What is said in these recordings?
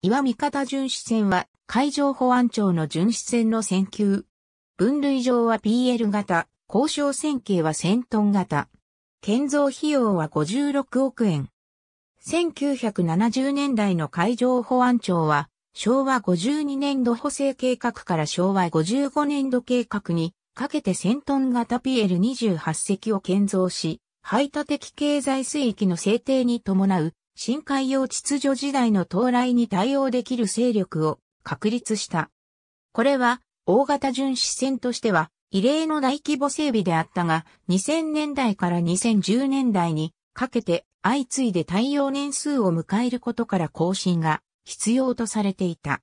岩見方巡視船は海上保安庁の巡視船の船級。分類上は PL 型、交渉船型は1000トン型。建造費用は56億円。1970年代の海上保安庁は、昭和52年度補正計画から昭和55年度計画に、かけて1000トン型 PL28 隻を建造し、排他的経済水域の制定に伴う深海洋秩序時代の到来に対応できる勢力を確立した。これは大型巡視船としては異例の大規模整備であったが、2000年代から2010年代にかけて相次いで対応年数を迎えることから更新が必要とされていた。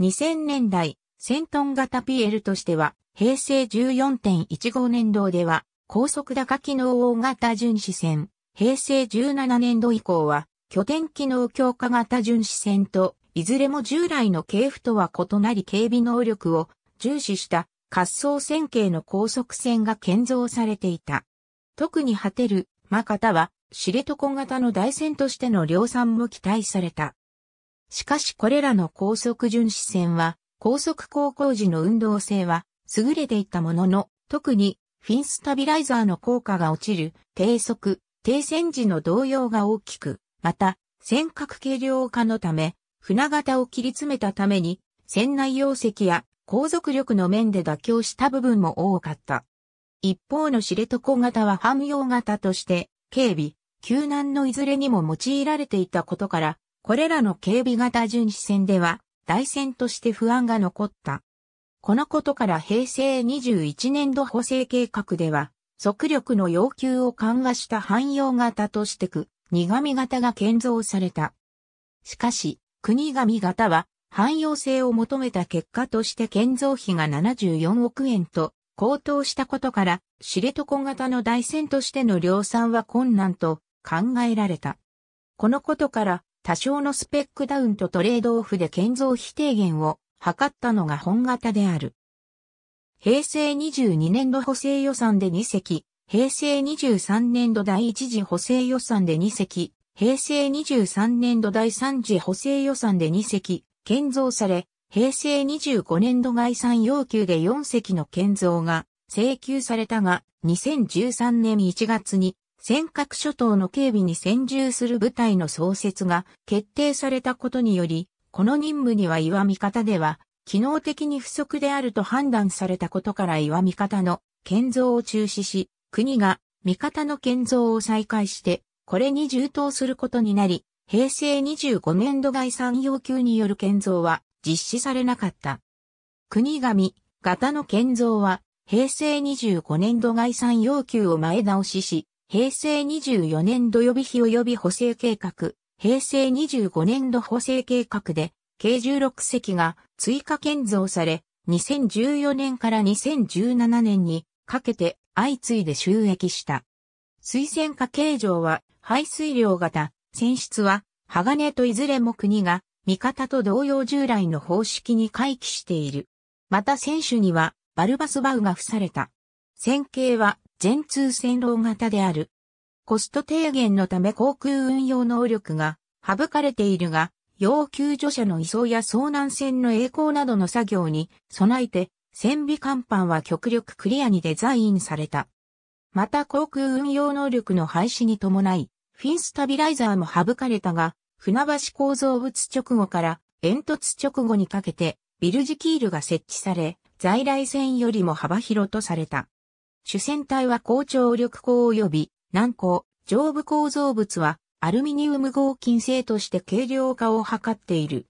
2000年代、戦闘型 PL としては、平成14.15年度では、高速高機能大型巡視船、平成17年度以降は、拠点機能強化型巡視船と、いずれも従来の系譜とは異なり警備能力を重視した滑走線系の高速船が建造されていた。特に果てる、マカタは、知床型の大船としての量産も期待された。しかしこれらの高速巡視船は、高速航行時の運動性は優れていたものの、特にフィンスタビライザーの効果が落ちる低速、低線時の動揺が大きく、また、尖閣軽量化のため、船型を切り詰めたために、船内容積や航続力の面で妥協した部分も多かった。一方の知床型は汎用型として、警備、救難のいずれにも用いられていたことから、これらの警備型巡視船では、大船として不安が残った。このことから平成21年度補正計画では、速力の要求を緩和した汎用型として区苦味型が建造された。しかし、国神型は汎用性を求めた結果として建造費が74億円と高騰したことから、知床型の大船としての量産は困難と考えられた。このことから、多少のスペックダウンとトレードオフで建造費低減を図ったのが本型である。平成22年度補正予算で2隻、平成23年度第1次補正予算で2隻、平成23年度第3次補正予算で2隻、建造され、平成25年度概算要求で4隻の建造が請求されたが、2013年1月に尖閣諸島の警備に専従する部隊の創設が決定されたことにより、この任務には岩見方では、機能的に不足であると判断されたことから岩見方の建造を中止し、国が味方の建造を再開して、これに充当することになり、平成25年度概算要求による建造は実施されなかった。国神型の建造は平成25年度概算要求を前倒しし、平成24年度予備費及び補正計画、平成25年度補正計画で、計16隻が追加建造され、2014年から2017年にかけて相次いで収益した。水洗化形状は排水量型、船室は鋼といずれも国が味方と同様従来の方式に回帰している。また選手にはバルバスバウが付された。線形は全通線路型である。コスト低減のため航空運用能力が省かれているが、要救助者の移送や遭難船の栄光などの作業に備えて船尾甲板は極力クリアにデザインされた。また航空運用能力の廃止に伴い、フィンスタビライザーも省かれたが、船橋構造物直後から煙突直後にかけてビルジキールが設置され、在来線よりも幅広とされた。主戦隊は高張力鋼及び軟鋼、上部構造物はアルミニウム合金製として軽量化を図っている。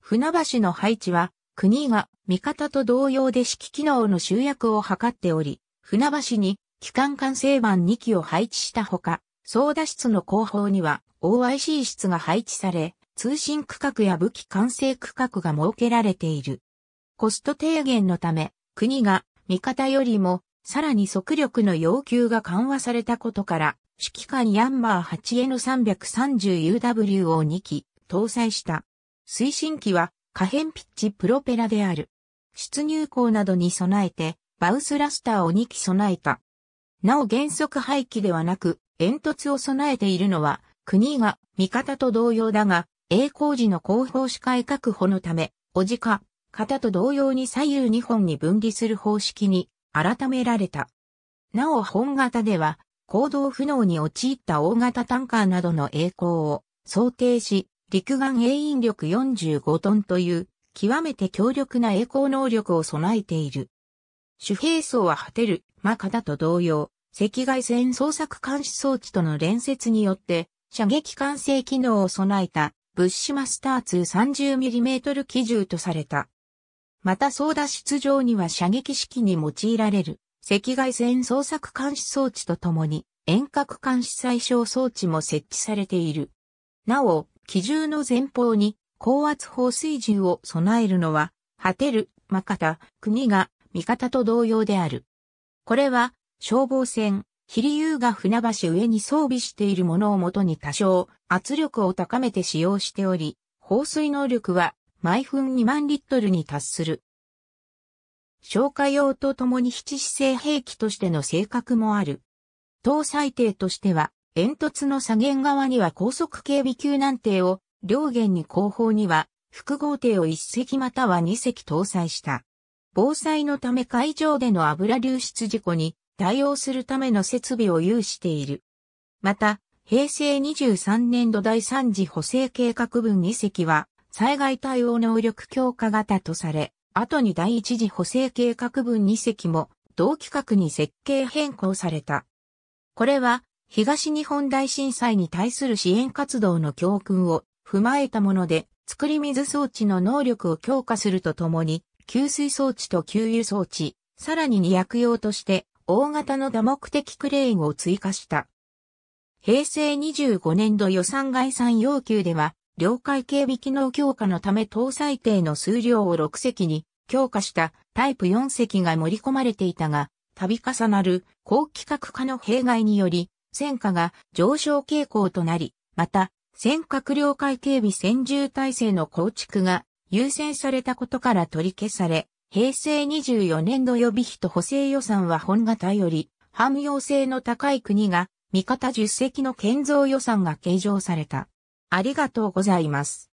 船橋の配置は国が味方と同様で指揮機能の集約を図っており、船橋に機関管制板2機を配置したほか、操舵室の後方には OIC 室が配置され、通信区画や武器管制区画が設けられている。コスト低減のため、国が味方よりもさらに速力の要求が緩和されたことから、指揮官ヤンマー 8N330UW を2機搭載した。推進機は可変ピッチプロペラである。出入口などに備えて、バウスラスターを2機備えた。なお原則廃棄ではなく、煙突を備えているのは、国が味方と同様だが、栄光時の後方視界確保のため、おじか、型と同様に左右2本に分離する方式に改められた。なお本型では、行動不能に陥った大型タンカーなどの栄光を想定し、陸岸鋭引力45トンという極めて強力な栄光能力を備えている。主兵装は果てる、マカダと同様、赤外線捜索監視装置との連接によって、射撃管制機能を備えた、ブッシュマスター 230mm 機銃とされた。また操舵出場には射撃式に用いられる、赤外線捜索監視装置とともに、遠隔監視最小装置も設置されている。なお、機銃の前方に高圧放水銃を備えるのは、果てる、まかた、国が、味方と同様である。これは、消防船、霧竜遊が船橋上に装備しているものをもとに多少、圧力を高めて使用しており、放水能力は、毎分2万リットルに達する。消火用とともに七姿勢兵器としての性格もある。搭載艇としては、煙突の左舷側には高速警備級難艇を、両舷に後方には複合艇を1隻または2隻搭載した。防災のため海上での油流出事故に対応するための設備を有している。また、平成23年度第3次補正計画分2隻は、災害対応能力強化型とされ、後に第1次補正計画分2隻も同規格に設計変更された。これは東日本大震災に対する支援活動の教訓を踏まえたもので、作り水装置の能力を強化するとともに、給水装置と給油装置、さらに2薬用として、大型の多目的クレーンを追加した。平成25年度予算概算要求では、領海警備機能強化のため搭載艇の数量を6隻に強化したタイプ4隻が盛り込まれていたが、度重なる高規格化の弊害により、戦火が上昇傾向となり、また、尖閣領海警備専従体制の構築が優先されたことから取り消され、平成24年度予備費と補正予算は本型より、汎用性の高い国が、味方10隻の建造予算が計上された。ありがとうございます。